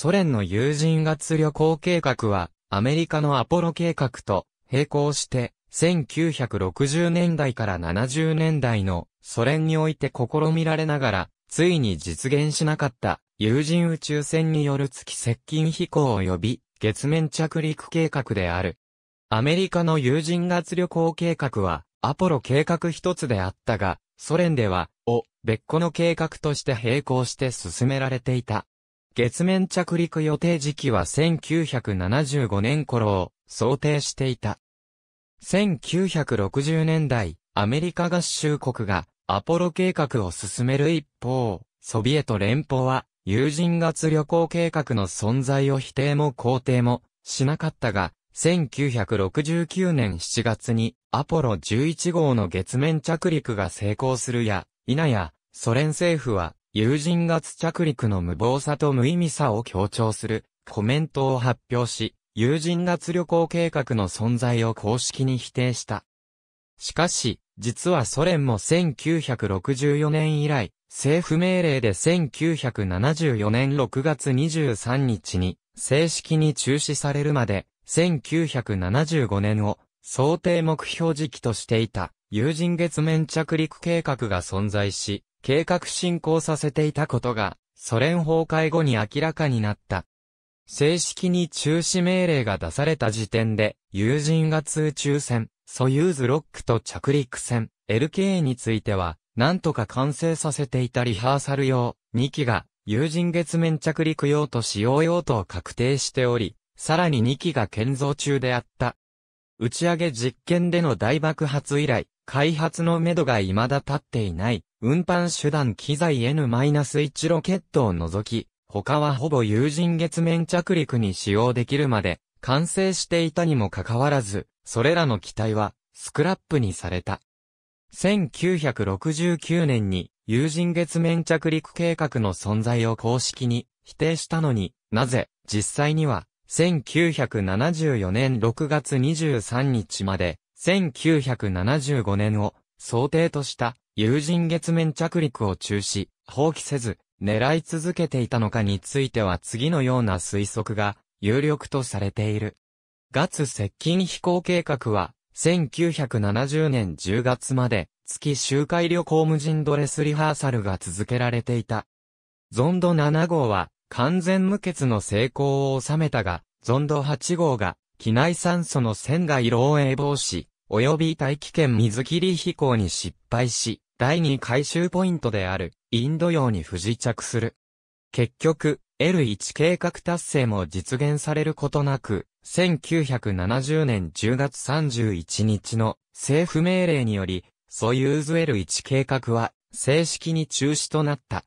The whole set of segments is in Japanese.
ソ連の有人月旅行計画は、アメリカのアポロ計画と並行して、1960年代から70年代のソ連において試みられながら、ついに実現しなかった有人宇宙船による月接近飛行及び月面着陸計画である。アメリカの有人月旅行計画はアポロ計画一つであったが、ソ連では、お、別個の計画として並行して進められていた。月面着陸予定時期は1975年頃を想定していた。1960年代、アメリカ合衆国がアポロ計画を進める一方、ソビエト連邦は友人月旅行計画の存在を否定も肯定もしなかったが、1969年7月にアポロ11号の月面着陸が成功するや、否や、ソ連政府は友人月着陸の無謀さと無意味さを強調するコメントを発表し、友人月旅行計画の存在を公式に否定した。しかし、実はソ連も1964年以来、政府命令で1974年6月23日に正式に中止されるまで、1975年を想定目標時期としていた有人月面着陸計画が存在し、計画進行させていたことが、ソ連崩壊後に明らかになった。正式に中止命令が出された時点で、友人が通中船、ソユーズロックと着陸船、LK については、なんとか完成させていたリハーサル用、2機が、友人月面着陸用と使用用途を確定しており、さらに2機が建造中であった。打ち上げ実験での大爆発以来、開発のめどが未だ立っていない、運搬手段機材 N-1 ロケットを除き、他はほぼ有人月面着陸に使用できるまで、完成していたにもかかわらず、それらの機体は、スクラップにされた。1969年に、有人月面着陸計画の存在を公式に否定したのになぜ実際には1974年6月23日まで、1975年を想定とした有人月面着陸を中止、放棄せず、狙い続けていたのかについては次のような推測が有力とされている。月接近飛行計画は、1970年10月まで月周回旅行無人ドレスリハーサルが続けられていた。ゾンド7号は完全無欠の成功を収めたが、ゾンド8号が、機内酸素の船外漏洩防止、及び大気圏水切り飛行に失敗し、第2回収ポイントである、インド洋に不時着する。結局、L1 計画達成も実現されることなく、1970年10月31日の政府命令により、ソユーズ L1 計画は正式に中止となった。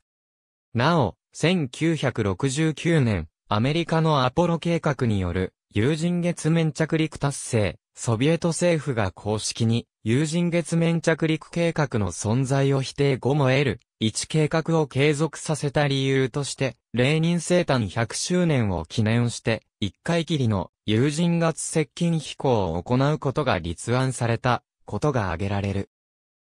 なお、1969年、アメリカのアポロ計画による有人月面着陸達成、ソビエト政府が公式に有人月面着陸計画の存在を否定後も得る、1計画を継続させた理由として、レーニン生誕100周年を記念して、1回きりの有人月接近飛行を行うことが立案されたことが挙げられる。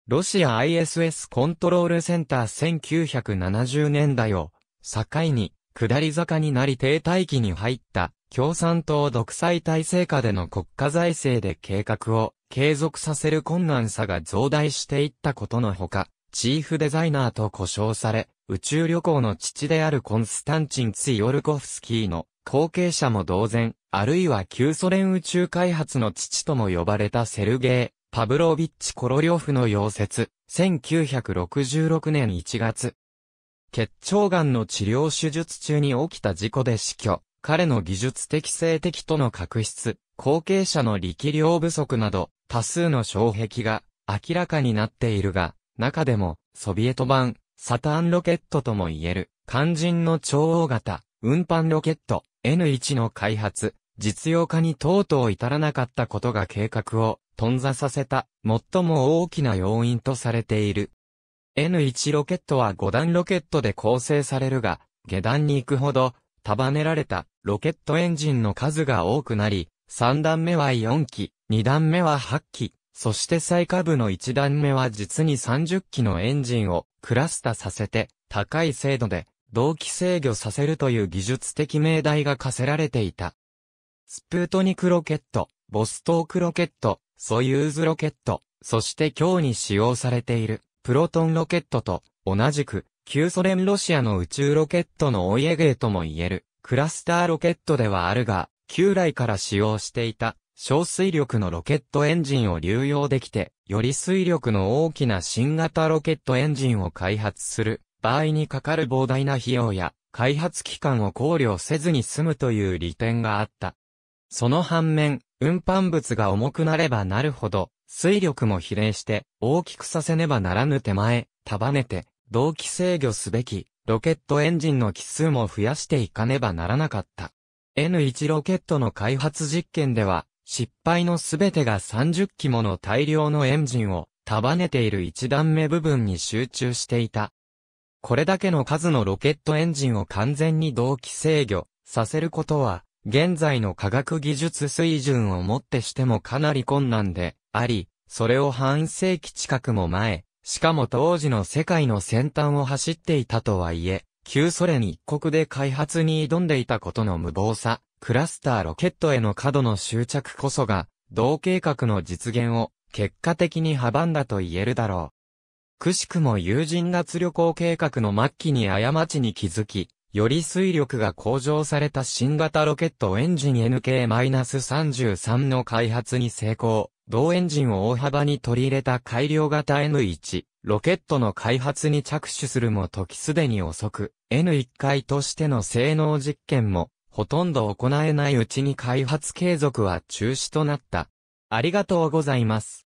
ロシア ISS コントロールセンター1970年代を境に、下り坂になり停滞期に入った共産党独裁体制下での国家財政で計画を継続させる困難さが増大していったことのほか、チーフデザイナーと呼称され、宇宙旅行の父であるコンスタンチン・ツィヨルコフスキーの後継者も同然、あるいは旧ソ連宇宙開発の父とも呼ばれたセルゲイ・パブロービッチ・コロリョフの溶接、1966年1月、結腸がんの治療手術中に起きた事故で死去、彼の技術的性的との確執、後継者の力量不足など、多数の障壁が明らかになっているが、中でも、ソビエト版、サターンロケットとも言える、肝心の超大型、運搬ロケット、N1 の開発、実用化にとうとう至らなかったことが計画を、頓挫させた、最も大きな要因とされている。N1 ロケットは5段ロケットで構成されるが、下段に行くほど、束ねられたロケットエンジンの数が多くなり、3段目は4機、2段目は8機、そして最下部の1段目は実に30機のエンジンをクラスタさせて、高い精度で同期制御させるという技術的命題が課せられていた。スプートニクロケット、ボストークロケット、ソユーズロケット、そして今日に使用されているプロトンロケットと同じく旧ソ連ロシアの宇宙ロケットのお家芸とも言えるクラスターロケットではあるが、旧来から使用していた小水力のロケットエンジンを流用できて、より水力の大きな新型ロケットエンジンを開発する場合にかかる膨大な費用や開発期間を考慮せずに済むという利点があった。その反面、運搬物が重くなればなるほど、水力も比例して、大きくさせねばならぬ手前、束ねて、同期制御すべき、ロケットエンジンの機数も増やしていかねばならなかった。N1 ロケットの開発実験では、失敗のすべてが30機もの大量のエンジンを束ねている一段目部分に集中していた。これだけの数のロケットエンジンを完全に同期制御させることは、現在の科学技術水準をもってしてもかなり困難で、あり、それを半世紀近くも前、しかも当時の世界の先端を走っていたとはいえ、旧ソ連一国で開発に挑んでいたことの無謀さ、クラスターロケットへの過度の執着こそが、同計画の実現を結果的に阻んだと言えるだろう。くしくも友人脱旅行計画の末期に過ちに気づき、より推力が向上された新型ロケットエンジン NK-33 の開発に成功。同エンジンを大幅に取り入れた改良型 N1、ロケットの開発に着手するも時すでに遅く、N1 回としての性能実験も、ほとんど行えないうちに開発継続は中止となった。ありがとうございます。